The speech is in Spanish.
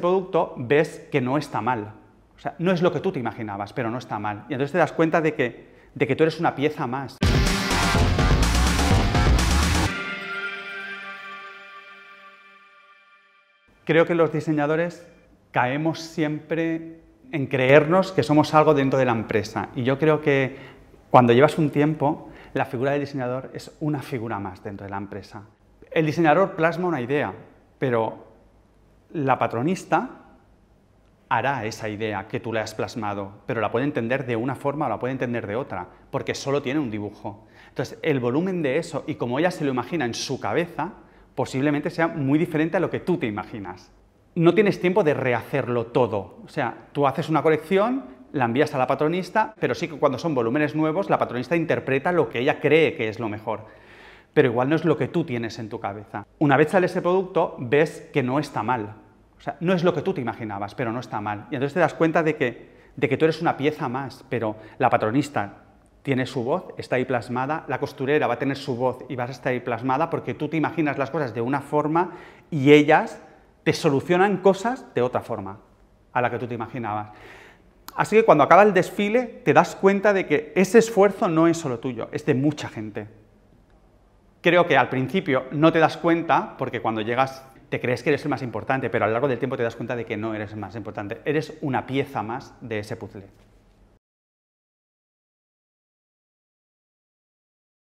producto ves que no está mal. O sea, no es lo que tú te imaginabas, pero no está mal. Y entonces te das cuenta de que, de que tú eres una pieza más. Creo que los diseñadores caemos siempre en creernos que somos algo dentro de la empresa. Y yo creo que cuando llevas un tiempo, la figura del diseñador es una figura más dentro de la empresa. El diseñador plasma una idea, pero la patronista hará esa idea que tú le has plasmado, pero la puede entender de una forma o la puede entender de otra, porque solo tiene un dibujo. Entonces, el volumen de eso y como ella se lo imagina en su cabeza, posiblemente sea muy diferente a lo que tú te imaginas. No tienes tiempo de rehacerlo todo. O sea, tú haces una colección, la envías a la patronista, pero sí que cuando son volúmenes nuevos, la patronista interpreta lo que ella cree que es lo mejor pero igual no es lo que tú tienes en tu cabeza. Una vez sale ese producto, ves que no está mal. O sea, no es lo que tú te imaginabas, pero no está mal. Y entonces te das cuenta de que, de que tú eres una pieza más, pero la patronista tiene su voz, está ahí plasmada, la costurera va a tener su voz y vas a estar ahí plasmada porque tú te imaginas las cosas de una forma y ellas te solucionan cosas de otra forma a la que tú te imaginabas. Así que cuando acaba el desfile te das cuenta de que ese esfuerzo no es solo tuyo, es de mucha gente. Creo que al principio no te das cuenta, porque cuando llegas te crees que eres el más importante, pero a lo largo del tiempo te das cuenta de que no eres el más importante, eres una pieza más de ese puzzle.